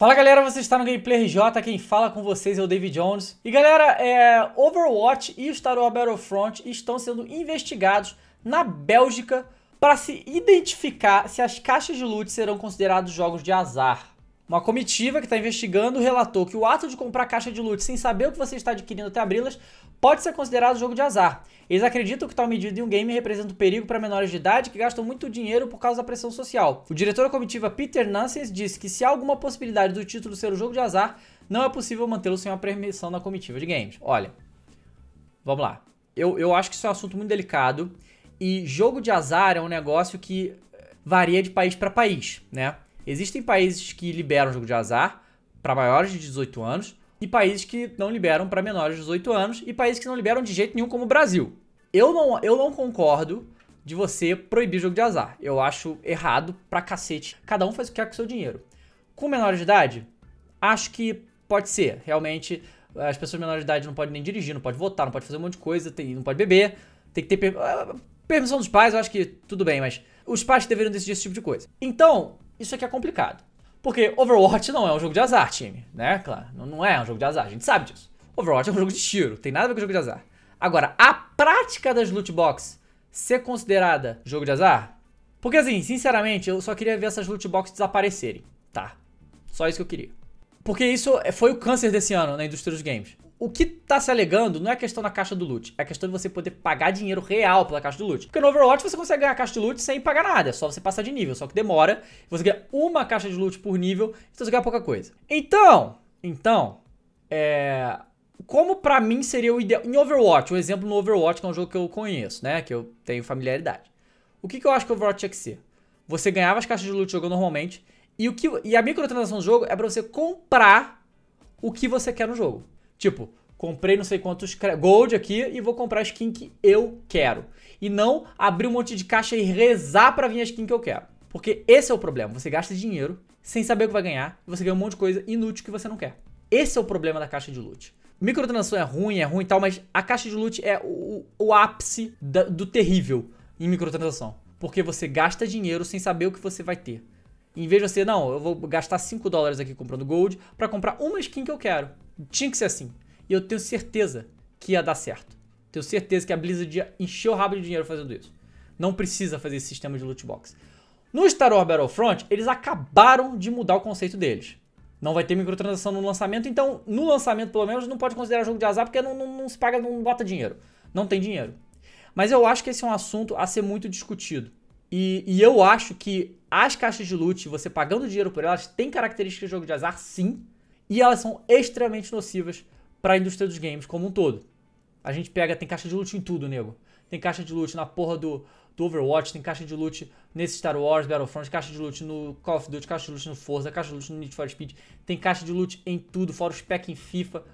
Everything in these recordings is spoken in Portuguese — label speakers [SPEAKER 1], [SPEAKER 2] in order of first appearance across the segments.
[SPEAKER 1] Fala galera, você está no Gameplay RJ, quem fala com vocês é o David Jones. E galera, é, Overwatch e Star Wars Battlefront estão sendo investigados na Bélgica para se identificar se as caixas de loot serão considerados jogos de azar. Uma comitiva que está investigando relatou que o ato de comprar caixa de loot sem saber o que você está adquirindo até abri-las pode ser considerado jogo de azar. Eles acreditam que tal medida em um game representa um perigo para menores de idade que gastam muito dinheiro por causa da pressão social. O diretor da comitiva Peter Nansen disse que se há alguma possibilidade do título ser um jogo de azar, não é possível mantê-lo sem uma permissão da comitiva de games. Olha, vamos lá. Eu, eu acho que isso é um assunto muito delicado e jogo de azar é um negócio que eh, varia de país para país, né? Existem países que liberam jogo de azar para maiores de 18 anos e países que não liberam para menores de 18 anos e países que não liberam de jeito nenhum, como o Brasil. Eu não, eu não concordo de você proibir jogo de azar. Eu acho errado pra cacete. Cada um faz o que quer com o seu dinheiro. Com menores de idade, acho que pode ser. Realmente, as pessoas menores de idade não podem nem dirigir, não pode votar, não pode fazer um monte de coisa, tem, não pode beber, tem que ter per ah, permissão dos pais, eu acho que tudo bem, mas os pais deveriam decidir esse tipo de coisa. Então, isso aqui é complicado. Porque Overwatch não é um jogo de azar, time, né? Claro, não é um jogo de azar, a gente sabe disso. Overwatch é um jogo de tiro, tem nada a ver com jogo de azar. Agora, a prática das loot box ser considerada jogo de azar? Porque assim, sinceramente, eu só queria ver essas loot box desaparecerem, tá? Só isso que eu queria. Porque isso é, foi o câncer desse ano na indústria dos games. O que tá se alegando não é a questão da caixa do loot, é a questão de você poder pagar dinheiro real pela caixa do loot. Porque no Overwatch você consegue ganhar a caixa de loot sem pagar nada, é só você passar de nível, só que demora, você ganha uma caixa de loot por nível, então você ganha pouca coisa. Então, então, é... Como pra mim seria o ideal... Em Overwatch, um exemplo no Overwatch, que é um jogo que eu conheço, né, que eu tenho familiaridade. O que, que eu acho que o Overwatch tinha que ser? Você ganhava as caixas de loot jogando normalmente, e, o que... e a microtransação do jogo é pra você comprar o que você quer no jogo. Tipo, comprei não sei quantos gold aqui e vou comprar a skin que eu quero. E não abrir um monte de caixa e rezar para vir a skin que eu quero. Porque esse é o problema. Você gasta dinheiro sem saber o que vai ganhar e você ganha um monte de coisa inútil que você não quer. Esse é o problema da caixa de loot. Microtransação é ruim, é ruim e tal, mas a caixa de loot é o, o ápice da, do terrível em microtransação. Porque você gasta dinheiro sem saber o que você vai ter. Em vez de você, não, eu vou gastar 5 dólares aqui comprando gold para comprar uma skin que eu quero. Tinha que ser assim. E eu tenho certeza que ia dar certo. Tenho certeza que a Blizzard ia encher o rabo de dinheiro fazendo isso. Não precisa fazer esse sistema de loot box. No Star Wars Battlefront, eles acabaram de mudar o conceito deles. Não vai ter microtransação no lançamento, então no lançamento, pelo menos, não pode considerar jogo de azar porque não, não, não se paga, não bota dinheiro. Não tem dinheiro. Mas eu acho que esse é um assunto a ser muito discutido. E, e, eu acho que as caixas de loot, você pagando dinheiro por elas, tem características de jogo de azar, sim e elas são extremamente nocivas para a indústria dos games como um todo. A gente pega, tem caixa de loot em tudo, nego. Tem caixa de loot na porra do, do Overwatch, tem caixa de loot nesse Star Wars, Battlefront, caixa de loot no Call of Duty, caixa de loot no Forza, caixa de loot no Need for Speed, tem caixa de loot em tudo, fora os packs em FIFA.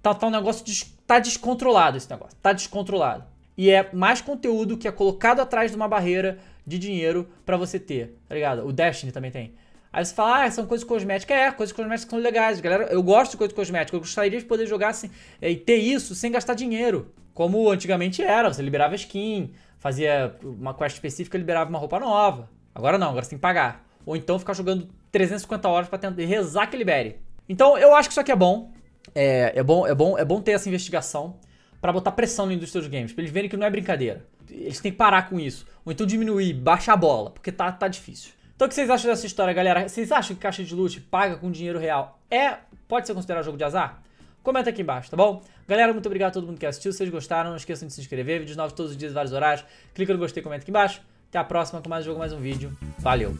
[SPEAKER 1] Tá, tá um negócio, des, tá descontrolado esse negócio, tá descontrolado. E é mais conteúdo que é colocado atrás de uma barreira de dinheiro para você ter, tá ligado? O Destiny também tem. Aí você fala, ah, são coisas cosméticas. É, coisas cosméticas são legais, galera. Eu gosto de coisas cosméticas. Eu gostaria de poder jogar assim, eh, e ter isso sem gastar dinheiro. Como antigamente era. Você liberava skin, fazia uma quest específica, liberava uma roupa nova. Agora não, agora você tem que pagar. Ou então ficar jogando 350 horas pra tentar rezar que libere. Então eu acho que isso aqui é bom. É, é bom, é bom, é bom ter essa investigação para botar pressão na indústria dos games, pra eles verem que não é brincadeira. Eles têm que parar com isso. Ou então diminuir, baixar a bola, porque tá, tá difícil. Então o que vocês acham dessa história, galera? Vocês acham que caixa de loot paga com dinheiro real é pode ser considerado jogo de azar? Comenta aqui embaixo, tá bom? Galera, muito obrigado a todo mundo que assistiu. Se vocês gostaram, não esqueçam de se inscrever. Vídeos novos todos os dias, vários horários. Clica no gostei, comenta aqui embaixo. Até a próxima com mais um jogo, mais um vídeo. Valeu!